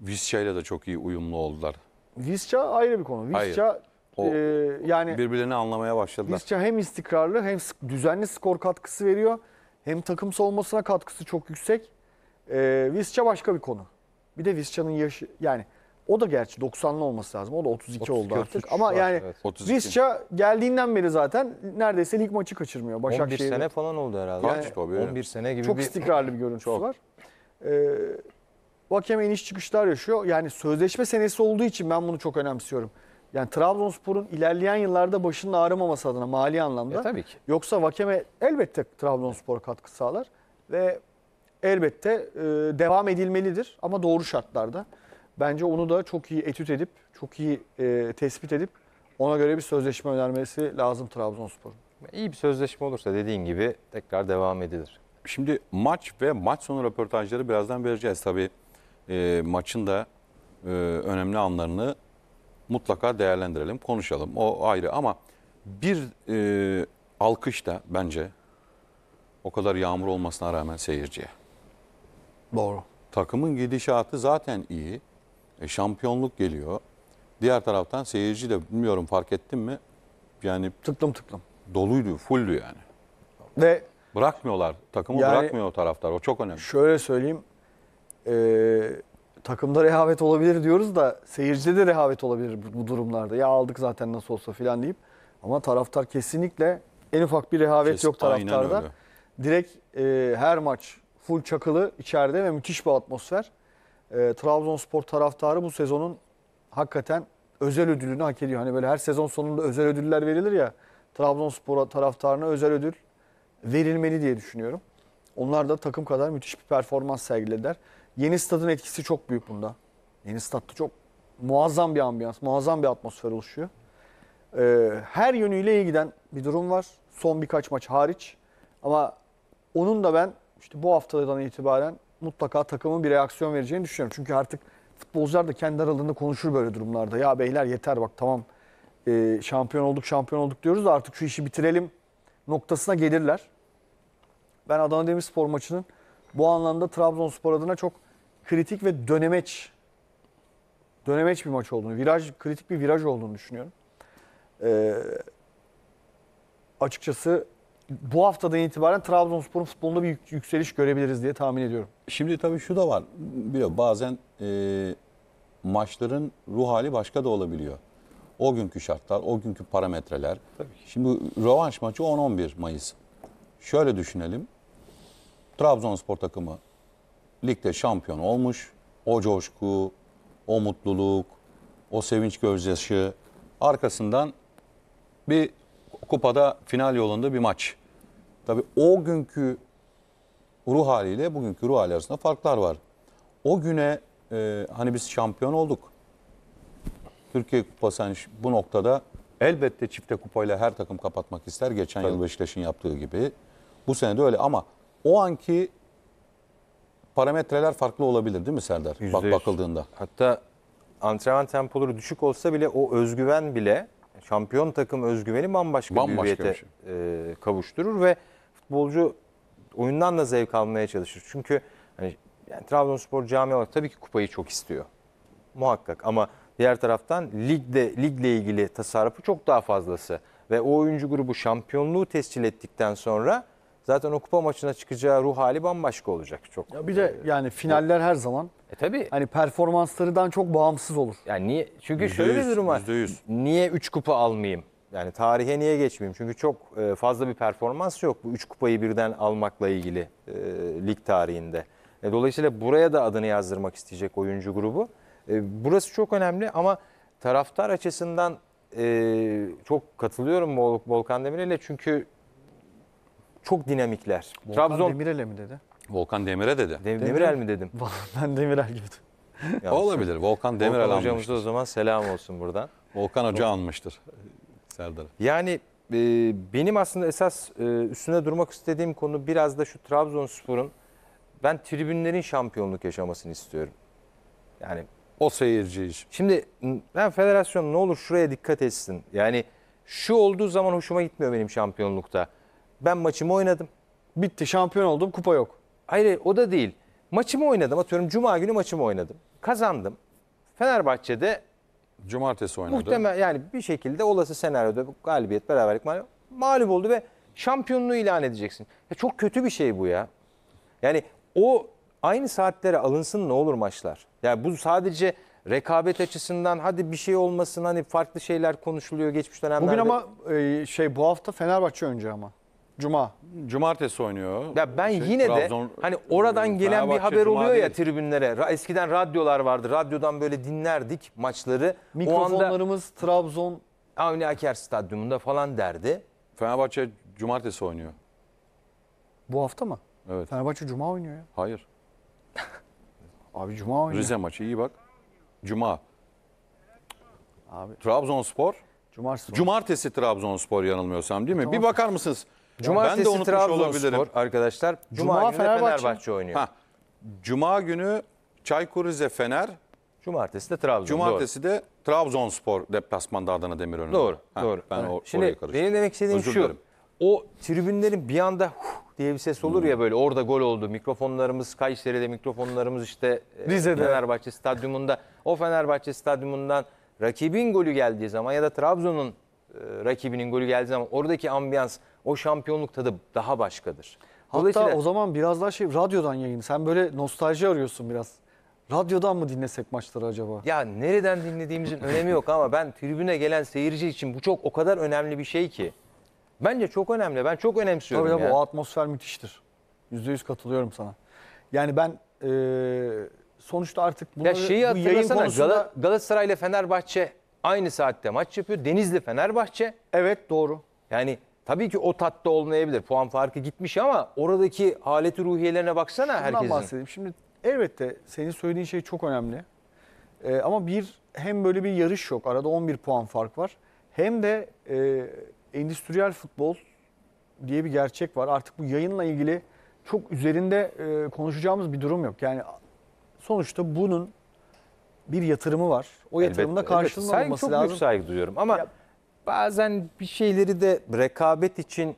Visca ile de çok iyi uyumlu oldular. Visca ayrı bir konu. Visca O, e, yani birbirlerini anlamaya başladılar. Visca hem istikrarlı hem düzenli skor katkısı veriyor. Hem takım savunmasına katkısı çok yüksek. E, Visca başka bir konu. Bir de Visca'nın yaşı yani o da gerçi 90'lı olması lazım. O da 32, oldu artık. Ama var, yani evet. 32. Visca geldiğinden beri zaten neredeyse lig maçı kaçırmıyor 11 sene falan oldu herhalde. Kaç tabii. 11 sene gibi Çok bir istikrarlı bir görüntüsü var. Ee, bu hakeme iniş çıkışlar yaşıyor. Yani sözleşme senesi olduğu için ben bunu çok önemsiyorum. Yani Trabzonspor'un ilerleyen yıllarda başının ağrımaması adına mali anlamda. E, tabii ki. Yoksa Vakeme elbette Trabzonspor katkı sağlar ve elbette e, devam edilmelidir ama doğru şartlarda. Bence onu da çok iyi etüt edip, çok iyi e, tespit edip ona göre bir sözleşme önermesi lazım Trabzonspor'un. İyi bir sözleşme olursa dediğin gibi tekrar devam edilir. Şimdi maç ve maç sonu röportajları birazdan vereceğiz tabii e, maçın da e, önemli anlarını mutlaka değerlendirelim, konuşalım. O ayrı ama bir e, alkış da bence o kadar yağmur olmasına rağmen seyirciye. Doğru. Takımın gidişatı zaten iyi. E, şampiyonluk geliyor. Diğer taraftan seyirci de bilmiyorum fark ettin mi? Yani tıklım tıklım. Doluydu, fulldü yani. Ve bırakmıyorlar. Takımı yani, bırakmıyor o taraftar. O çok önemli. Şöyle söyleyeyim e, takımda rehavet olabilir diyoruz da seyircide de rehavet olabilir bu, bu durumlarda. Ya aldık zaten nasıl olsa filan deyip. Ama taraftar kesinlikle en ufak bir rehavet Kesin, yok taraftarda. Direkt e, her maç full çakılı içeride ve müthiş bir atmosfer. E, Trabzonspor taraftarı bu sezonun hakikaten özel ödülünü hak ediyor. Hani böyle her sezon sonunda özel ödüller verilir ya. Trabzonspor taraftarına özel ödül verilmeli diye düşünüyorum. Onlar da takım kadar müthiş bir performans sergilediler. Yeni stadın etkisi çok büyük bunda. Yeni statta çok muazzam bir ambiyans, muazzam bir atmosfer oluşuyor. Ee, her yönüyle iyi giden bir durum var. Son birkaç maç hariç. Ama onun da ben işte bu haftadan itibaren mutlaka takımın bir reaksiyon vereceğini düşünüyorum. Çünkü artık futbolcular da kendi aralarında konuşur böyle durumlarda. Ya beyler yeter bak tamam e, şampiyon olduk şampiyon olduk diyoruz da artık şu işi bitirelim noktasına gelirler ben Adana Demirspor maçının bu anlamda Trabzonspor adına çok kritik ve dönemeç dönemeç bir maç olduğunu, viraj kritik bir viraj olduğunu düşünüyorum. Ee, açıkçası bu haftadan itibaren Trabzonspor'un futbolunda bir yükseliş görebiliriz diye tahmin ediyorum. Şimdi tabii şu da var. Biliyor bazen e, maçların ruh hali başka da olabiliyor. O günkü şartlar, o günkü parametreler. Tabii ki. Şimdi rövanş maçı 10-11 Mayıs. Şöyle düşünelim. Trabzonspor takımı ligde şampiyon olmuş. O coşku, o mutluluk, o sevinç gözyaşı arkasından bir kupada final yolunda bir maç. Tabii o günkü ruh haliyle bugünkü ruh hali arasında farklar var. O güne e, hani biz şampiyon olduk. Türkiye Kupası hani bu noktada elbette çifte kupayla her takım kapatmak ister. Geçen Tabii. yıl Beşiktaş'ın yaptığı gibi. Bu sene de öyle ama o anki parametreler farklı olabilir değil mi Serdar? %100. Bak bakıldığında. Hatta antrenman tempoları düşük olsa bile o özgüven bile şampiyon takım özgüveni bambaşka, bambaşka bir büyüyete şey. e, kavuşturur ve futbolcu oyundan da zevk almaya çalışır. Çünkü hani yani Trabzonspor cami olarak tabii ki kupayı çok istiyor. Muhakkak ama diğer taraftan ligde ligle ilgili tasarrufu çok daha fazlası ve o oyuncu grubu şampiyonluğu tescil ettikten sonra Zaten o kupa maçına çıkacağı ruh hali bambaşka olacak çok. Ya bir de e, yani finaller her zaman e, tabii. hani performanslarından çok bağımsız olur. Yani niye çünkü %100, şöyle bir durum var. %100. Niye 3 kupa almayayım? Yani tarihe niye geçmeyeyim? Çünkü çok e, fazla bir performans yok bu 3 kupayı birden almakla ilgili e, lig tarihinde. E, dolayısıyla buraya da adını yazdırmak isteyecek oyuncu grubu. E, burası çok önemli ama taraftar açısından e, çok katılıyorum Volkan Demirel'e çünkü çok dinamikler. Volkan Trabzon Demirel'e mi dedi? Volkan Demir'e dedi. Dem Demirel, Demirel mi dedim? ben Demirel gibi. Olabilir. Volkan Demirel Volkan hocamıza o zaman selam olsun buradan. Volkan Hoca almıştır. Serdar. Yani e, benim aslında esas e, üstüne durmak istediğim konu biraz da şu Trabzonspor'un ben tribünlerin şampiyonluk yaşamasını istiyorum. Yani o seyirci için. Şimdi ben federasyon ne olur şuraya dikkat etsin. Yani şu olduğu zaman hoşuma gitmiyor benim şampiyonlukta. Ben maçımı oynadım. Bitti şampiyon oldum kupa yok. Hayır o da değil. Maçımı oynadım atıyorum cuma günü maçımı oynadım. Kazandım. Fenerbahçe'de Cumartesi oynadı. muhtemel yani bir şekilde olası senaryoda galibiyet beraberlik mağlup, mağlup oldu ve şampiyonluğu ilan edeceksin. Ya çok kötü bir şey bu ya. Yani o aynı saatlere alınsın ne olur maçlar. Yani bu sadece rekabet açısından hadi bir şey olmasın hani farklı şeyler konuşuluyor geçmiş dönemlerde. Bugün ama e, şey bu hafta Fenerbahçe önce ama. Cuma. Cumartesi oynuyor. Ya ben şey, yine Trabzon, de hani oradan gelen Fenerbahçe bir haber Cuma oluyor değil. ya tribünlere. Eskiden radyolar vardı. Radyodan böyle dinlerdik maçları. Mikrofonlarımız o anda, Trabzon Avni Aker Stadyumunda falan derdi. Fenerbahçe cumartesi oynuyor. Bu hafta mı? Evet. Fenerbahçe cuma oynuyor ya. Hayır. Abi cuma oynuyor. Rize maçı iyi bak. Cuma. Abi Trabzonspor Cumartesi. Cumartesi Trabzonspor yanılmıyorsam değil mi? Tamam. Bir bakar mısınız? Cumartesi ben de Trabzonspor arkadaşlar. Cuma, Cuma günü Fenerbahçe. Fenerbahçe oynuyor. Ha. Cuma günü Çaykur Rize-Fener. Cumartesi de Trabzon. Cumartesi doğru. de Trabzonspor deplasmanda Adana Demirönü. Doğru. Ha, doğru. Ben evet. o, Şimdi oraya karıştım. benim demek istediğim Özür şu. Dilerim. O tribünlerin bir anda huh diye bir ses olur hmm. ya böyle orada gol oldu. Mikrofonlarımız Kayseri'de mikrofonlarımız işte e, Rize'de Fenerbahçe stadyumunda. O Fenerbahçe stadyumundan rakibin golü geldiği zaman ya da Trabzon'un e, rakibinin golü geldiği zaman oradaki ambiyans o şampiyonluk tadı daha başkadır. Hatta o zaman biraz daha şey radyodan yayın. Sen böyle nostalji arıyorsun biraz. Radyodan mı dinlesek maçları acaba? Ya nereden dinlediğimizin önemi yok ama ben tribüne gelen seyirci için bu çok o kadar önemli bir şey ki. Bence çok önemli. Ben çok önemsiyorum. Tabii tabii o atmosfer müthiştir. Yüzde yüz katılıyorum sana. Yani ben e, sonuçta artık bunları, ya şeyi bu yayın konusunda... Gal Galatasaray ile Fenerbahçe aynı saatte maç yapıyor. Denizli Fenerbahçe. Evet doğru. Yani Tabii ki o tatlı olmayabilir. Puan farkı gitmiş ama oradaki haleti ruhiyelerine baksana Şundan herkesin. bahsedeyim. Şimdi elbette senin söylediğin şey çok önemli. Ee, ama bir hem böyle bir yarış yok. Arada 11 puan fark var. Hem de e, endüstriyel futbol diye bir gerçek var. Artık bu yayınla ilgili çok üzerinde e, konuşacağımız bir durum yok. Yani sonuçta bunun bir yatırımı var. O yatırımda karşılığında olması lazım. Sen Çok büyük saygı duyuyorum ama... Ya, bazen bir şeyleri de rekabet için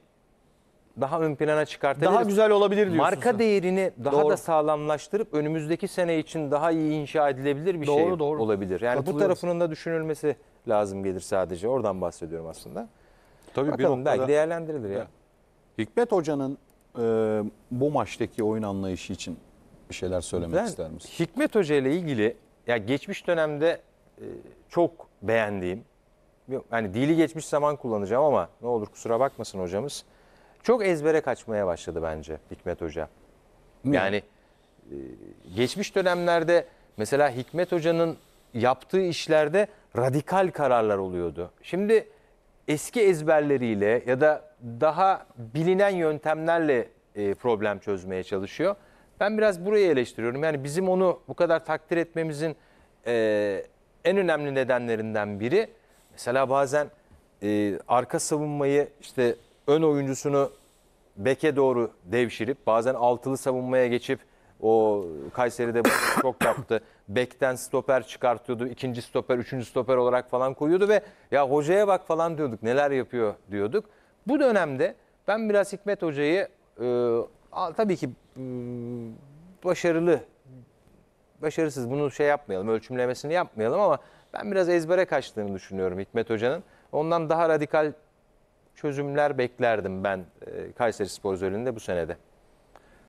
daha ön plana çıkartabilir, Daha güzel olabilir diyorsun Marka sen. değerini daha doğru. da sağlamlaştırıp önümüzdeki sene için daha iyi inşa edilebilir bir şey doğru, şey doğru. olabilir. Yani bu tarafının da düşünülmesi lazım gelir sadece. Oradan bahsediyorum aslında. Tabii Bakalım bir noktada, belki değerlendirilir ya. Hikmet Hoca'nın e, bu maçtaki oyun anlayışı için bir şeyler söylemek ben, ister misin? Hikmet Hoca ile ilgili ya geçmiş dönemde e, çok beğendiğim yani dili geçmiş zaman kullanacağım ama ne olur kusura bakmasın hocamız. Çok ezbere kaçmaya başladı bence Hikmet Hoca. Hı. Yani e, geçmiş dönemlerde mesela Hikmet Hoca'nın yaptığı işlerde radikal kararlar oluyordu. Şimdi eski ezberleriyle ya da daha bilinen yöntemlerle e, problem çözmeye çalışıyor. Ben biraz burayı eleştiriyorum. Yani bizim onu bu kadar takdir etmemizin e, en önemli nedenlerinden biri Mesela bazen e, arka savunmayı işte ön oyuncusunu beke doğru devşirip bazen altılı savunmaya geçip o Kayseri'de çok yaptı. Bekten stoper çıkartıyordu. ikinci stoper, üçüncü stoper olarak falan koyuyordu ve ya hocaya bak falan diyorduk. Neler yapıyor diyorduk. Bu dönemde ben biraz Hikmet Hoca'yı e, tabii ki e, başarılı, başarısız bunu şey yapmayalım, ölçümlemesini yapmayalım ama ben biraz ezbere kaçtığını düşünüyorum Hikmet Hoca'nın. Ondan daha radikal çözümler beklerdim ben e, Kayseri Spor üzerinde bu senede.